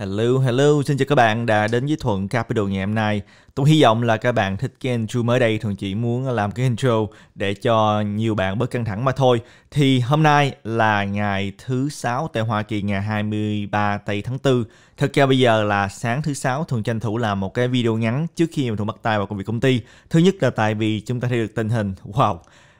Hello, hello, xin chào các bạn đã đến với Thuận Capital ngày hôm nay. Tôi hy vọng là các bạn thích cái intro mới đây, Thuận chỉ muốn làm cái intro để cho nhiều bạn bớt căng thẳng mà thôi. Thì hôm nay là ngày thứ sáu tại Hoa Kỳ, ngày 23 tây tháng 4. Thật ra bây giờ là sáng thứ sáu, Thuận tranh thủ làm một cái video ngắn trước khi mà Thuận bắt tay vào công việc công ty. Thứ nhất là tại vì chúng ta thấy được tình hình, wow,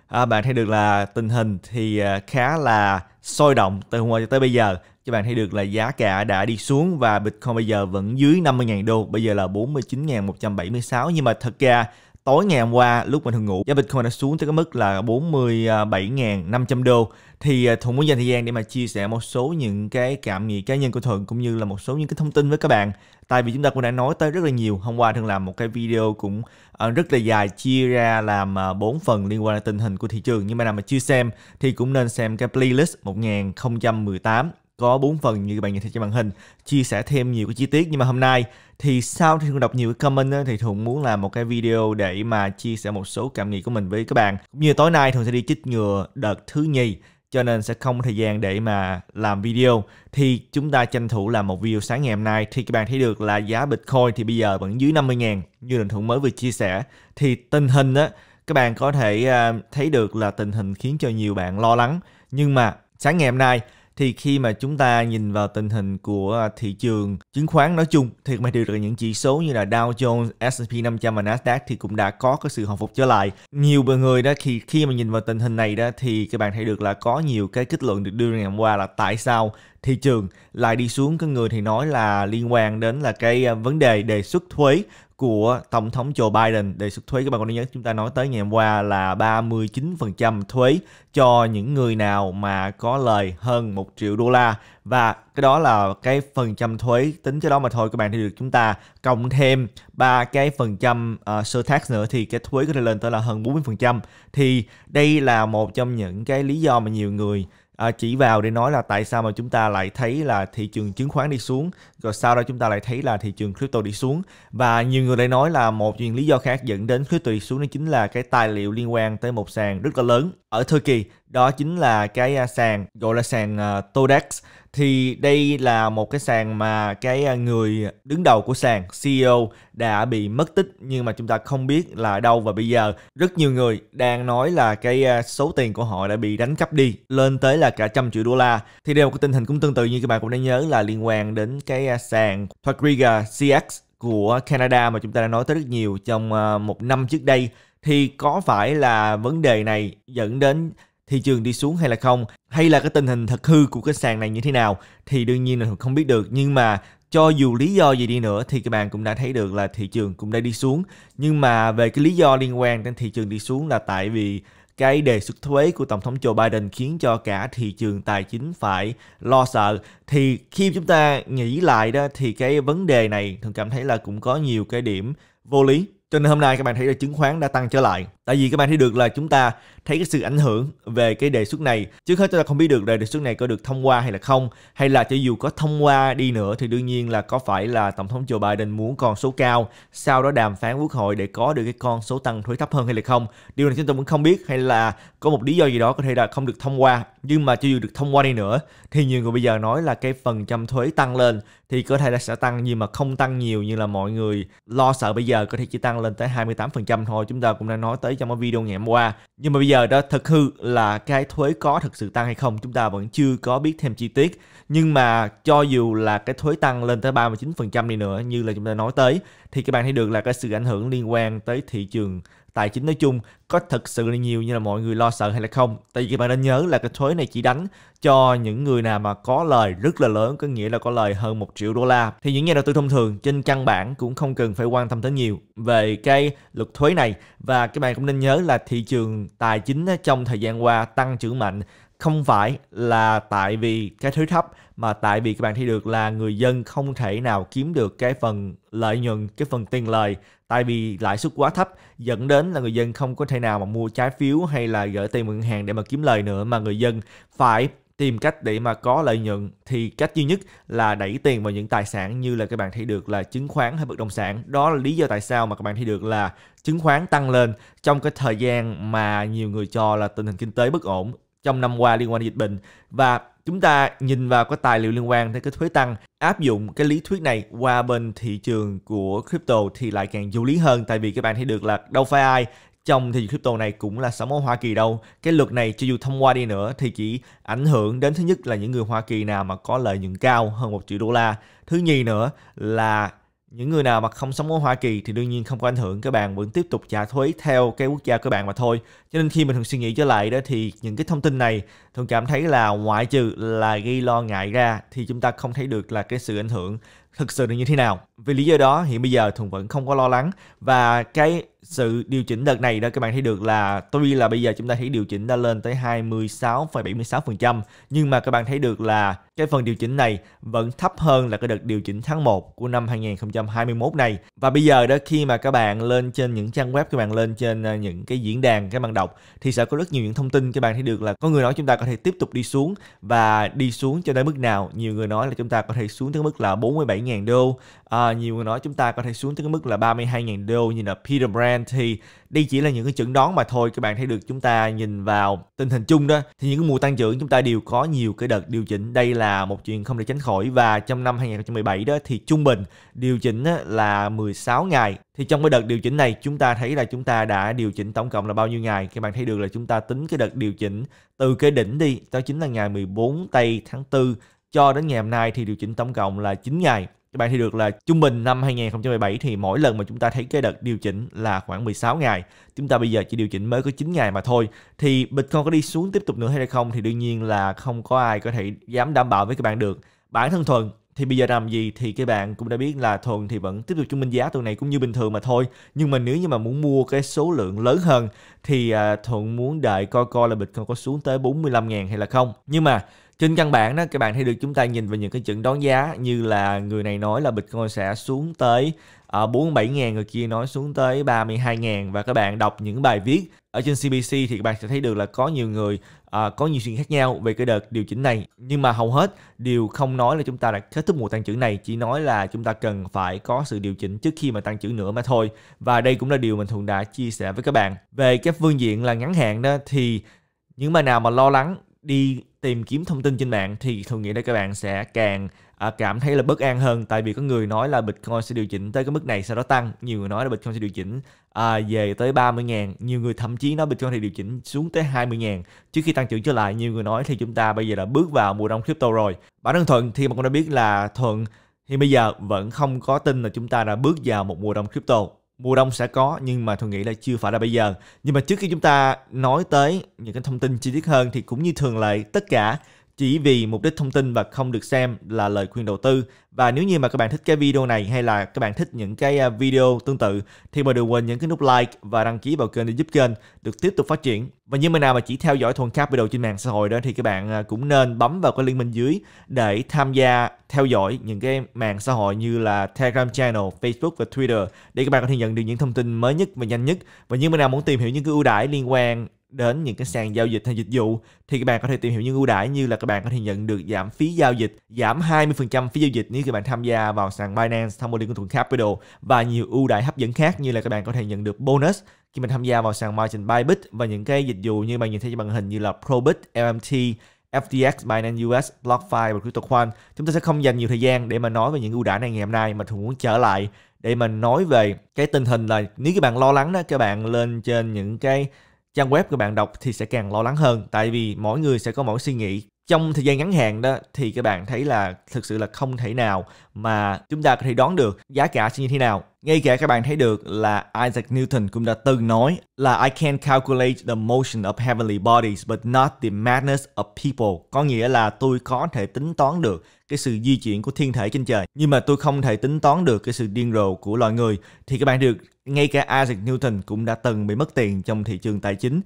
à, bạn thấy được là tình hình thì à, khá là sôi động từ hôm qua cho tới bây giờ các bạn thấy được là giá cả đã đi xuống và Bitcoin bây giờ vẫn dưới 50.000 đô, bây giờ là 49.176 nhưng mà thật ra tối ngày hôm qua lúc mình thường ngủ giá Bitcoin đã xuống tới cái mức là 47.500 đô thì à, Thuận muốn dành thời gian để mà chia sẻ một số những cái cảm nghĩ cá nhân của Thuận cũng như là một số những cái thông tin với các bạn tại vì chúng ta cũng đã nói tới rất là nhiều hôm qua Thuận làm một cái video cũng à, rất là dài chia ra làm à, bốn phần liên quan đến tình hình của thị trường nhưng mà nào mà chưa xem thì cũng nên xem cái playlist 1018 có bốn phần như các bạn nhìn thấy trên màn hình chia sẻ thêm nhiều cái chi tiết nhưng mà hôm nay thì sau khi Thuận đọc nhiều cái comment thì Thuận muốn làm một cái video để mà chia sẻ một số cảm nghĩ của mình với các bạn cũng như tối nay Thuận sẽ đi chích ngừa đợt thứ nhì cho nên sẽ không có thời gian để mà làm video thì chúng ta tranh thủ làm một video sáng ngày hôm nay thì các bạn thấy được là giá Bitcoin thì bây giờ vẫn dưới 50 ngàn như định thuận mới vừa chia sẻ thì tình hình á các bạn có thể à, thấy được là tình hình khiến cho nhiều bạn lo lắng nhưng mà sáng ngày hôm nay thì khi mà chúng ta nhìn vào tình hình của à, thị trường chứng khoán nói chung thì mà điều được những chỉ số như là Dow Jones, S&P 500 và Nasdaq thì cũng đã có cái sự hồi phục trở lại. Nhiều người đó khi khi mà nhìn vào tình hình này đó thì các bạn thấy được là có nhiều cái kết luận được đưa ra ngày hôm qua là tại sao thị trường lại đi xuống có người thì nói là liên quan đến là cái à, vấn đề đề xuất thuế của Tổng thống Joe Biden, đề xuất thuế các bạn con nhớ chúng ta nói tới ngày hôm qua là 39% thuế cho những người nào mà có lời hơn 1 triệu đô la và cái đó là cái phần trăm thuế tính cái đó mà thôi các bạn thì được chúng ta cộng thêm ba cái phần trăm uh, sơ nữa thì cái thuế có thể lên tới là hơn 40% thì đây là một trong những cái lý do mà nhiều người à, chỉ vào để nói là tại sao mà chúng ta lại thấy là thị trường chứng khoán đi xuống rồi sau đó chúng ta lại thấy là thị trường crypto đi xuống và nhiều người lại nói là một những lý do khác dẫn đến crypto đi xuống đó chính là cái tài liệu liên quan tới một sàn rất là lớn ở Turkey đó chính là cái à, sàn gọi là sàn uh, à, Todex thì đây là một cái sàn mà cái à, người đứng đầu của sàn CEO đã bị mất tích nhưng mà chúng ta không biết là đâu và bây giờ rất nhiều người đang nói là cái à, số tiền của họ đã bị đánh cắp đi lên tới là cả trăm triệu đô la thì đều có tình hình cũng tương tự như các bạn cũng đã nhớ là liên quan đến cái à, sàn Thakriga CX của Canada mà chúng ta đã nói tới rất nhiều trong một năm trước đây thì có phải là vấn đề này dẫn đến thị trường đi xuống hay là không hay là cái tình hình thật hư của cái sàn này như thế nào thì đương nhiên là không biết được nhưng mà cho dù lý do gì đi nữa thì các bạn cũng đã thấy được là thị trường cũng đã đi xuống nhưng mà về cái lý do liên quan đến thị trường đi xuống là tại vì cái đề xuất thuế của tổng thống Joe Biden khiến cho cả thị trường tài chính phải lo sợ thì khi chúng ta nghĩ lại đó thì cái vấn đề này thường cảm thấy là cũng có nhiều cái điểm vô lý cho nên hôm nay các bạn thấy là chứng khoán đã tăng trở lại tại vì các bạn thấy được là chúng ta thấy cái sự ảnh hưởng về cái đề xuất này Trước hết chúng ta không biết được là đề xuất này có được thông qua hay là không hay là cho dù có thông qua đi nữa thì đương nhiên là có phải là tổng thống Joe Biden muốn con số cao sau đó đàm phán quốc hội để có được cái con số tăng thuế thấp hơn hay là không điều này chúng ta vẫn không biết hay là có một lý do gì đó có thể là không được thông qua nhưng mà cho dù được thông qua đi nữa thì nhiều người bây giờ nói là cái phần trăm thuế tăng lên thì có thể là sẽ tăng nhưng mà không tăng nhiều như là mọi người lo sợ bây giờ có thể chỉ tăng lên tới 28% thôi chúng ta cũng đã nói tới trong cái video ngày hôm qua nhưng mà bây giờ đó thật hư là cái thuế có thực sự tăng hay không chúng ta vẫn chưa có biết thêm chi tiết nhưng mà cho dù là cái thuế tăng lên tới 39% đi nữa như là chúng ta nói tới thì các bạn thấy được là cái sự ảnh hưởng liên quan tới thị trường tài chính nói chung có thực sự là nhiều như là mọi người lo sợ hay là không tại vì các bạn nên nhớ là cái thuế này chỉ đánh cho những người nào mà có lời rất là lớn có nghĩa là có lời hơn một triệu đô la thì những nhà đầu tư thông thường trên căn bản cũng không cần phải quan tâm tới nhiều về cái luật thuế này và các bạn cũng nên nhớ là thị trường tài chính trong thời gian qua tăng trưởng mạnh không phải là tại vì cái thuế thấp mà tại vì các bạn thấy được là người dân không thể nào kiếm được cái phần lợi nhuận, cái phần tiền lời tại vì lãi suất quá thấp dẫn đến là người dân không có thể nào mà mua trái phiếu hay là gửi tiền ngân hàng để mà kiếm lời nữa mà người dân phải tìm cách để mà có lợi nhuận thì cách duy nhất là đẩy tiền vào những tài sản như là các bạn thấy được là chứng khoán hay bất động sản đó là lý do tại sao mà các bạn thấy được là chứng khoán tăng lên trong cái thời gian mà nhiều người cho là tình hình kinh tế bất ổn trong năm qua liên quan đến dịch bệnh và chúng ta nhìn vào cái tài liệu liên quan tới cái thuế tăng áp dụng cái lý thuyết này qua bên thị trường của crypto thì lại càng vô lý hơn tại vì các bạn thấy được là đâu phải ai trong thị trường crypto này cũng là sống ở Hoa Kỳ đâu. Cái luật này cho dù thông qua đi nữa thì chỉ ảnh hưởng đến thứ nhất là những người Hoa Kỳ nào mà có lợi nhuận cao hơn một triệu đô la. Thứ nhì nữa là những người nào mà không sống ở Hoa Kỳ thì đương nhiên không có ảnh hưởng các bạn vẫn tiếp tục trả thuế theo cái quốc gia các bạn mà thôi cho nên khi mình thường suy nghĩ trở lại đó thì những cái thông tin này thường cảm thấy là ngoại trừ là gây lo ngại ra thì chúng ta không thấy được là cái sự ảnh hưởng thực sự là như thế nào vì lý do đó hiện bây giờ thường vẫn không có lo lắng và cái sự điều chỉnh đợt này đó các bạn thấy được là tuy là bây giờ chúng ta thấy điều chỉnh đã lên tới 26,76% nhưng mà các bạn thấy được là cái phần điều chỉnh này vẫn thấp hơn là cái đợt điều chỉnh tháng 1 của năm 2021 này. Và bây giờ đó khi mà các bạn lên trên những trang web các bạn lên trên à, những cái diễn đàn các bạn đọc thì sẽ có rất nhiều những thông tin các bạn thấy được là có người nói chúng ta có thể tiếp tục đi xuống và đi xuống cho đến mức nào. Nhiều người nói là chúng ta có thể xuống tới mức là 47.000 đô. À, nhiều người nói chúng ta có thể xuống tới mức là 32.000 đô như là Peter Brand Iran thì đây chỉ là những cái chẩn đoán mà thôi các bạn thấy được chúng ta nhìn vào tình hình chung đó thì những cái mùa tăng trưởng chúng ta đều có nhiều cái đợt điều chỉnh đây là một chuyện không thể tránh khỏi và trong năm 2017 đó thì trung bình điều chỉnh là 16 ngày thì trong cái đợt điều chỉnh này chúng ta thấy là chúng ta đã điều chỉnh tổng cộng là bao nhiêu ngày các bạn thấy được là chúng ta tính cái đợt điều chỉnh từ cái đỉnh đi đó chính là ngày 14 tây tháng 4 cho đến ngày hôm nay thì điều chỉnh tổng cộng là 9 ngày các bạn thì được là trung bình năm 2017 thì mỗi lần mà chúng ta thấy cái đợt điều chỉnh là khoảng 16 ngày. Chúng ta bây giờ chỉ điều chỉnh mới có 9 ngày mà thôi. Thì Bitcoin có đi xuống tiếp tục nữa hay không thì đương nhiên là không có ai có thể dám đảm bảo với các bạn được. Bản thân thuận thì bây giờ làm gì thì các bạn cũng đã biết là thuần thì vẫn tiếp tục chứng minh giá tuần này cũng như bình thường mà thôi nhưng mà nếu như mà muốn mua cái số lượng lớn hơn thì à, thuận muốn đợi coi coi là bịch bitcoin có xuống tới 45 000 hay là không nhưng mà trên căn bản đó các bạn thấy được chúng ta nhìn vào những cái chữ đoán giá như là người này nói là Bitcoin sẽ xuống tới 47.000 ờ, người kia nói xuống tới 32.000 và các bạn đọc những bài viết ở trên CBC thì các bạn sẽ thấy được là có nhiều người ờ, có nhiều chuyện khác nhau về cái đợt điều chỉnh này nhưng mà hầu hết đều không nói là chúng ta đã kết thúc mùa tăng trưởng này chỉ nói là chúng ta cần phải có sự điều chỉnh trước khi mà tăng trưởng nữa mà thôi và đây cũng là điều mình thường đã chia sẻ với các bạn về cái phương diện là ngắn hạn đó thì những bài nào mà lo lắng đi tìm kiếm thông tin trên mạng thì thường nghĩ là các bạn sẽ càng à, cảm thấy là bất an hơn tại vì có người nói là Bitcoin sẽ điều chỉnh tới cái mức này sau đó tăng nhiều người nói là Bitcoin sẽ điều chỉnh à, về tới 30 ngàn nhiều người thậm chí nói Bitcoin thì điều chỉnh xuống tới 20 ngàn trước khi tăng trưởng trở lại nhiều người nói thì chúng ta bây giờ đã bước vào mùa đông crypto rồi bản thân Thuận thì mà cũng đã biết là Thuận thì bây giờ vẫn không có tin là chúng ta đã bước vào một mùa đông crypto mùa đông sẽ có nhưng mà tôi nghĩ là chưa phải là bây giờ nhưng mà trước khi chúng ta nói tới những cái thông tin chi tiết hơn thì cũng như thường lệ tất cả chỉ vì mục đích thông tin và không được xem là lời khuyên đầu tư. Và nếu như mà các bạn thích cái video này hay là các bạn thích những cái à, video tương tự thì mà đừng quên nhấn cái nút like và đăng ký vào kênh để giúp kênh được tiếp tục phát triển. Và như bạn nào mà chỉ theo dõi Thuần khác Capital trên mạng xã hội đó thì các bạn à, cũng nên bấm vào cái link bên dưới để tham gia theo dõi những cái mạng xã hội như là Telegram channel, Facebook và Twitter để các bạn có thể nhận được những thông tin mới nhất và nhanh nhất. Và như bạn nào muốn tìm hiểu những cái ưu đãi liên quan đến những cái sàn giao dịch hay dịch vụ thì các bạn có thể tìm hiểu những ưu đãi như là các bạn có thể nhận được giảm phí giao dịch, giảm 20% phí giao dịch nếu các bạn tham gia vào sàn Binance thông qua liên quân Capital và nhiều ưu đãi hấp dẫn khác như là các bạn có thể nhận được bonus khi mình tham gia vào sàn margin Bybit và những cái dịch vụ như bạn nhìn thấy trên màn hình như là Probit, LMT, FTX, Binance US, BlockFi và CryptoQuant. Chúng ta sẽ không dành nhiều thời gian để mà nói về những ưu đãi này ngày hôm nay mà thường muốn trở lại để mà nói về cái tình hình là nếu các bạn lo lắng đó các bạn lên trên những cái trang web của bạn đọc thì sẽ càng lo lắng hơn tại vì mỗi người sẽ có mỗi suy nghĩ trong thời gian ngắn hạn đó thì các bạn thấy là thực sự là không thể nào mà chúng ta có thể đoán được giá cả sẽ như thế nào. Ngay cả các bạn thấy được là Isaac Newton cũng đã từng nói là I can calculate the motion of heavenly bodies but not the madness of people. Có nghĩa là tôi có thể tính toán được cái sự di chuyển của thiên thể trên trời nhưng mà tôi không thể tính toán được cái sự điên rồ của loài người thì các bạn được ngay cả Isaac Newton cũng đã từng bị mất tiền trong thị trường tài chính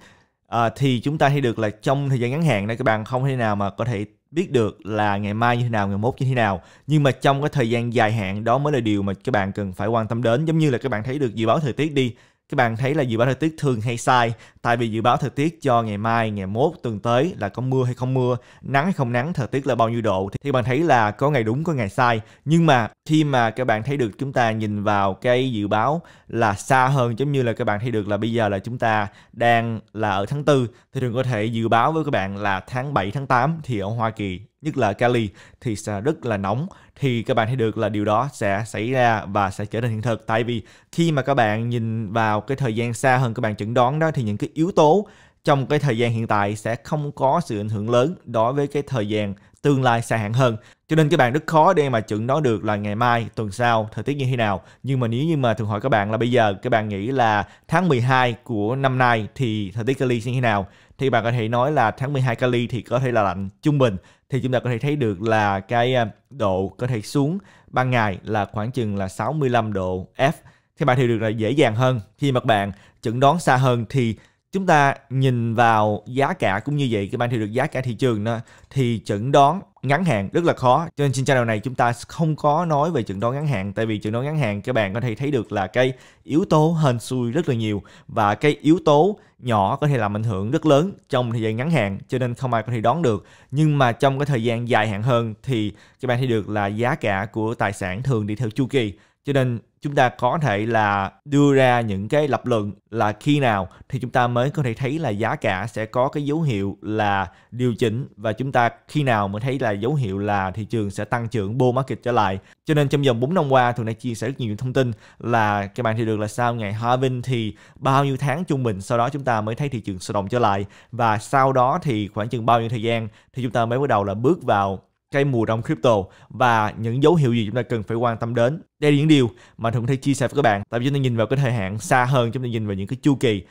à, thì chúng ta thấy được là trong thời gian ngắn hạn này các bạn không thể nào mà có thể biết được là ngày mai như thế nào, ngày mốt như thế nào. Nhưng mà trong cái thời gian dài hạn đó mới là điều mà các bạn cần phải quan tâm đến. Giống như là các bạn thấy được dự báo thời tiết đi các bạn thấy là dự báo thời tiết thường hay sai tại vì dự báo thời tiết cho ngày mai ngày mốt tuần tới là có mưa hay không mưa nắng hay không nắng thời tiết là bao nhiêu độ thì các bạn thấy là có ngày đúng có ngày sai nhưng mà khi mà các bạn thấy được chúng ta nhìn vào cái dự báo là xa hơn giống như là các bạn thấy được là bây giờ là chúng ta đang là ở tháng 4 thì đừng có thể dự báo với các bạn là tháng 7 tháng 8 thì ở Hoa Kỳ nhất là Cali thì sẽ rất là nóng thì các bạn thấy được là điều đó sẽ xảy ra và sẽ trở thành hiện thực tại vì khi mà các bạn nhìn vào cái thời gian xa hơn các bạn chẩn đoán đó thì những cái yếu tố trong cái thời gian hiện tại sẽ không có sự ảnh hưởng lớn đối với cái thời gian tương lai xa hạn hơn. Cho nên các bạn rất khó để mà chẩn đoán được là ngày mai, tuần sau, thời tiết như thế nào. Nhưng mà nếu như mà thường hỏi các bạn là bây giờ các bạn nghĩ là tháng 12 của năm nay thì thời tiết Cali sẽ như thế nào thì bạn có thể nói là tháng 12 kali thì có thể là lạnh trung bình thì chúng ta có thể thấy được là cái à, độ có thể xuống ban ngày là khoảng chừng là 65 độ F thì bạn thì được là dễ dàng hơn khi mà bạn chẩn đoán xa hơn thì chúng ta nhìn vào giá cả cũng như vậy các bạn thì được giá cả thị trường đó, thì chẩn đoán ngắn hạn rất là khó cho nên trên channel này chúng ta không có nói về chẩn đoán ngắn hạn tại vì chẩn đoán ngắn hạn các bạn có thể thấy được là cái yếu tố hên xui rất là nhiều và cái yếu tố nhỏ có thể làm ảnh hưởng rất lớn trong thời gian ngắn hạn cho nên không ai có thể đoán được nhưng mà trong cái thời gian dài hạn hơn thì các bạn thấy được là giá cả của tài sản thường đi theo chu kỳ cho nên chúng ta có thể là đưa ra những cái lập luận là khi nào thì chúng ta mới có thể thấy là giá cả sẽ có cái dấu hiệu là điều chỉnh và chúng ta khi nào mới thấy là dấu hiệu là thị trường sẽ tăng trưởng bull market trở lại. Cho nên trong vòng 4 năm qua thường đã chia sẻ rất nhiều thông tin là các bạn thì được là sau ngày halving thì bao nhiêu tháng trung bình sau đó chúng ta mới thấy thị trường sôi động trở lại và sau đó thì khoảng chừng bao nhiêu thời gian thì chúng ta mới bắt đầu là bước vào cái mùa đông crypto và những dấu hiệu gì chúng ta cần phải quan tâm đến đây là những điều mà thường có thể chia sẻ với các bạn tại vì chúng ta nhìn vào cái thời hạn xa hơn chúng ta nhìn vào những cái chu kỳ